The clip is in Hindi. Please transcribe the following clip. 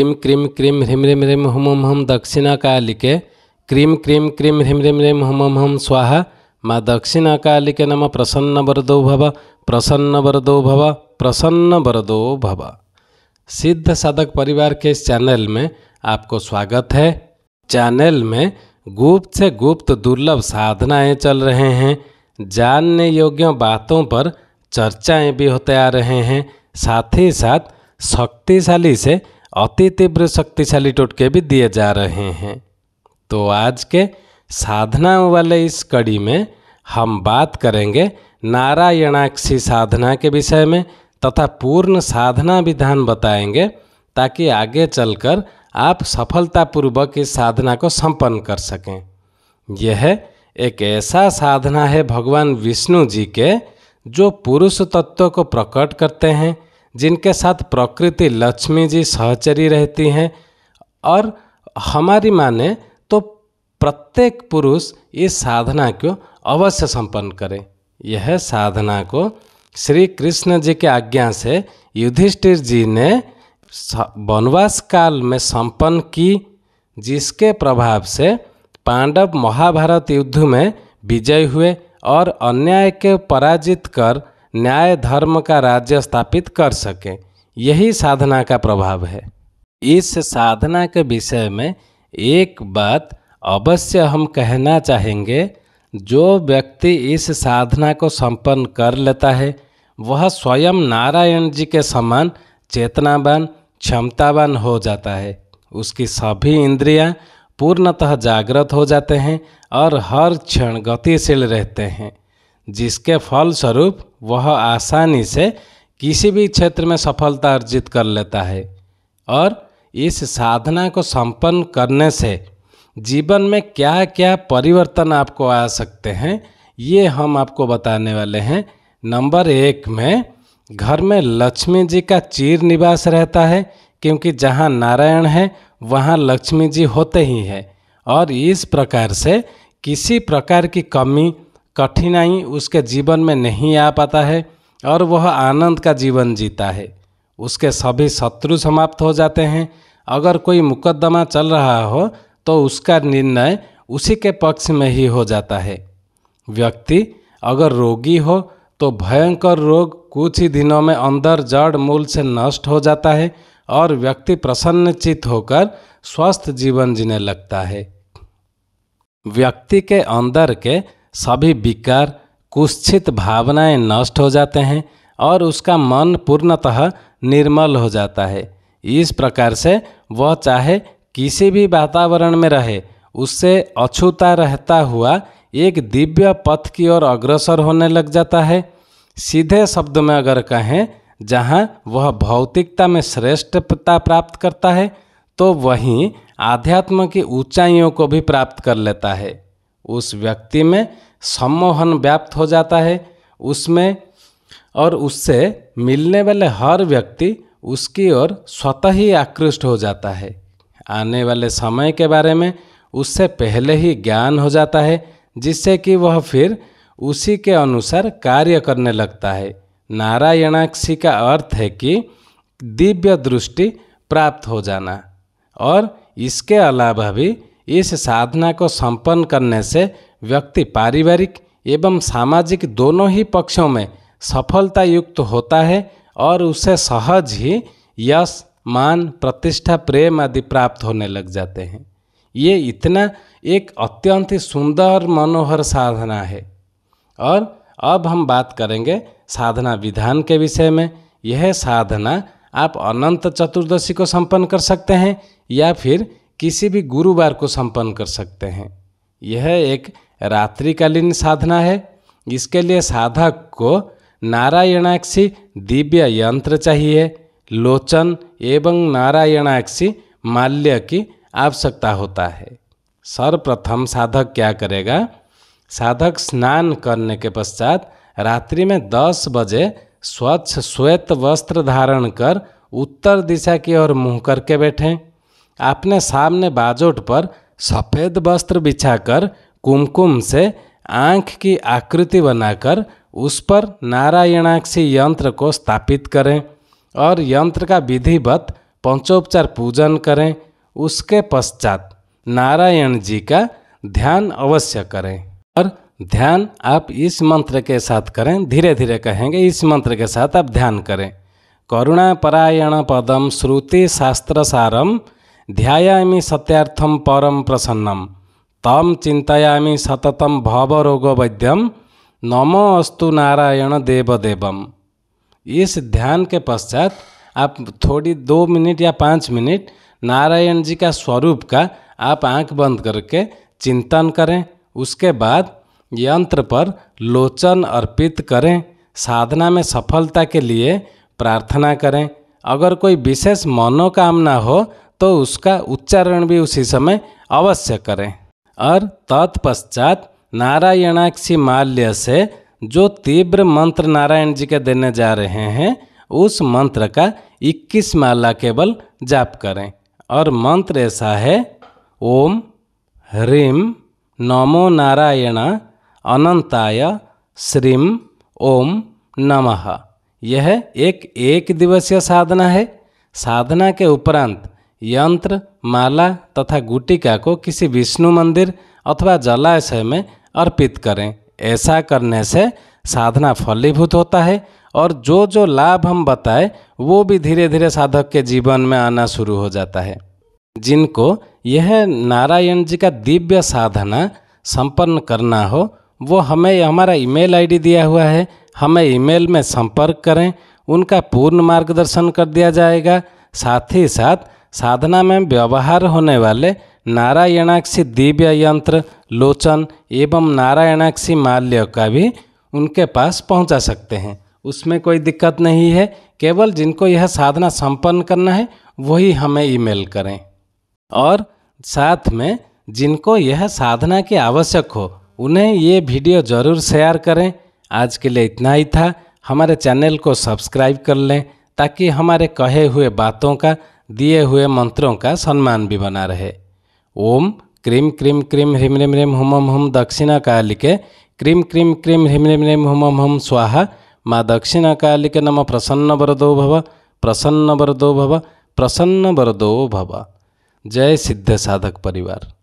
क्रीम क्रीम क्रीम ह्रीम ह्रीम ह्रीम हम हम हम दक्षिणाकालिके क्रीम क्रीम क्रीम ह्रीम ह्रीम ह्रीम हम हुम हुम स्वाहा माँ दक्षिणाकालिके नम प्रसन्न वरदो भव प्रसन्न वरदो भव प्रसन्न वरदो भव सिद्ध साधक परिवार के इस चैनल में आपको स्वागत है चैनल में गुप्त से गुप्त दुर्लभ साधनाएं चल रहे हैं जानने योग्य बातों पर चर्चाएं भी होते आ रहे हैं साथ ही साथ शक्तिशाली से अति तीव्र शक्तिशाली टोटके भी दिए जा रहे हैं तो आज के साधना वाले इस कड़ी में हम बात करेंगे नारायणाक्षी साधना के विषय में तथा पूर्ण साधना विधान बताएंगे ताकि आगे चलकर आप सफलतापूर्वक इस साधना को संपन्न कर सकें यह एक ऐसा साधना है भगवान विष्णु जी के जो पुरुष तत्व को प्रकट करते हैं जिनके साथ प्रकृति लक्ष्मी जी सहचरी रहती हैं और हमारी माने तो प्रत्येक पुरुष इस साधना को अवश्य संपन्न करें यह साधना को श्री कृष्ण जी के आज्ञा से युधिष्ठिर जी ने वनवास काल में संपन्न की जिसके प्रभाव से पांडव महाभारत युद्ध में विजय हुए और अन्याय के पराजित कर न्याय धर्म का राज्य स्थापित कर सकें यही साधना का प्रभाव है इस साधना के विषय में एक बात अवश्य हम कहना चाहेंगे जो व्यक्ति इस साधना को संपन्न कर लेता है वह स्वयं नारायण जी के समान चेतनावान क्षमतावान हो जाता है उसकी सभी इंद्रियां पूर्णतः जागृत हो जाते हैं और हर क्षण गतिशील रहते हैं जिसके फलस्वरूप वह आसानी से किसी भी क्षेत्र में सफलता अर्जित कर लेता है और इस साधना को संपन्न करने से जीवन में क्या क्या परिवर्तन आपको आ सकते हैं ये हम आपको बताने वाले हैं नंबर एक में घर में लक्ष्मी जी का चीर निवास रहता है क्योंकि जहाँ नारायण है वहाँ लक्ष्मी जी होते ही हैं और इस प्रकार से किसी प्रकार की कमी कठिनाई उसके जीवन में नहीं आ पाता है और वह आनंद का जीवन जीता है उसके सभी शत्रु समाप्त हो जाते हैं अगर कोई मुकदमा चल रहा हो तो उसका निर्णय उसी के पक्ष में ही हो जाता है व्यक्ति अगर रोगी हो तो भयंकर रोग कुछ ही दिनों में अंदर जड़ मूल से नष्ट हो जाता है और व्यक्ति प्रसन्नचित होकर स्वस्थ जीवन जीने लगता है व्यक्ति के अंदर के सभी विकार कुत्सित भावनाएं नष्ट हो जाते हैं और उसका मन पूर्णतः निर्मल हो जाता है इस प्रकार से वह चाहे किसी भी वातावरण में रहे उससे अछूता रहता हुआ एक दिव्य पथ की ओर अग्रसर होने लग जाता है सीधे शब्द में अगर कहें जहाँ वह भौतिकता में श्रेष्ठता प्राप्त करता है तो वहीं आध्यात्म की ऊंचाइयों को भी प्राप्त कर लेता है उस व्यक्ति में सम्मोहन व्याप्त हो जाता है उसमें और उससे मिलने वाले हर व्यक्ति उसकी ओर स्वतः ही आकृष्ट हो जाता है आने वाले समय के बारे में उससे पहले ही ज्ञान हो जाता है जिससे कि वह फिर उसी के अनुसार कार्य करने लगता है नारायणाक्षी का अर्थ है कि दिव्य दृष्टि प्राप्त हो जाना और इसके अलावा भी इस साधना को संपन्न करने से व्यक्ति पारिवारिक एवं सामाजिक दोनों ही पक्षों में सफलता युक्त होता है और उसे सहज ही यश मान प्रतिष्ठा प्रेम आदि प्राप्त होने लग जाते हैं ये इतना एक अत्यंत ही सुंदर मनोहर साधना है और अब हम बात करेंगे साधना विधान के विषय में यह साधना आप अनंत चतुर्दशी को संपन्न कर सकते हैं या फिर किसी भी गुरुवार को संपन्न कर सकते हैं यह एक रात्रिकालीन साधना है इसके लिए साधक को नारायणाक्षी दिव्य यंत्र चाहिए लोचन एवं नारायणाक्षी माल्य की आवश्यकता होता है सर्वप्रथम साधक क्या करेगा साधक स्नान करने के पश्चात रात्रि में 10 बजे स्वच्छ श्वेत वस्त्र धारण कर उत्तर दिशा की ओर मुंह करके बैठें अपने सामने बाजोट पर सफ़ेद वस्त्र बिछाकर कुमकुम से आंख की आकृति बनाकर उस पर नारायणाक्षी यंत्र को स्थापित करें और यंत्र का विधिवत पंचोपचार पूजन करें उसके पश्चात नारायण जी का ध्यान अवश्य करें और ध्यान आप इस मंत्र के साथ करें धीरे धीरे कहेंगे इस मंत्र के साथ आप ध्यान करें करुणापरायण पदम श्रुति शास्त्र सारम ध्यायामी सत्यार्थम परम प्रसन्नम तम चिंतायामी सततम भवरोग वैद्यम नमो अस्तु नारायण देवदेवम इस ध्यान के पश्चात आप थोड़ी दो मिनट या पाँच मिनट नारायण जी का स्वरूप का आप आंख बंद करके चिंतन करें उसके बाद यंत्र पर लोचन अर्पित करें साधना में सफलता के लिए प्रार्थना करें अगर कोई विशेष मनोकामना हो तो उसका उच्चारण भी उसी समय अवश्य करें और तत्पश्चात नारायणाक्षी माल्य से जो तीव्र मंत्र नारायण जी के देने जा रहे हैं उस मंत्र का 21 माला केवल जाप करें और मंत्र ऐसा है ओम ह्रीम नमो नारायण अनंताय श्रीम ओम नमः यह एक एक दिवसीय साधना है साधना के उपरांत यंत्र माला तथा गुटिका को किसी विष्णु मंदिर अथवा जलाशय में अर्पित करें ऐसा करने से साधना फलीभूत होता है और जो जो लाभ हम बताएं वो भी धीरे धीरे साधक के जीवन में आना शुरू हो जाता है जिनको यह नारायण जी का दिव्य साधना संपन्न करना हो वो हमें हमारा ईमेल आईडी दिया हुआ है हमें ईमेल में संपर्क करें उनका पूर्ण मार्गदर्शन कर दिया जाएगा साथ ही साथ साधना में व्यवहार होने वाले नारायणाक्षी दिव्य यंत्र लोचन एवं नारायणाक्षी माल्य का भी उनके पास पहुंचा सकते हैं उसमें कोई दिक्कत नहीं है केवल जिनको यह साधना संपन्न करना है वही हमें ईमेल करें और साथ में जिनको यह साधना की आवश्यक हो उन्हें ये वीडियो ज़रूर शेयर करें आज के लिए इतना ही था हमारे चैनल को सब्सक्राइब कर लें ताकि हमारे कहे हुए बातों का दिए हुए मंत्रों का सम्मान भी बना रहे ओम क्रीम क्रीम क्रीम ह्रीम रिम रिम हुम हुम दक्षिणा कालिके क्रीम क्रीम क्रीम ह्रीम रिम रिम हुम हुम स्वाहा माँ दक्षिणा कालिके नम प्रसन्न वरदो भव प्रसन्न वरदो भव प्रसन्न वरदो भव जय सिद्ध साधक परिवार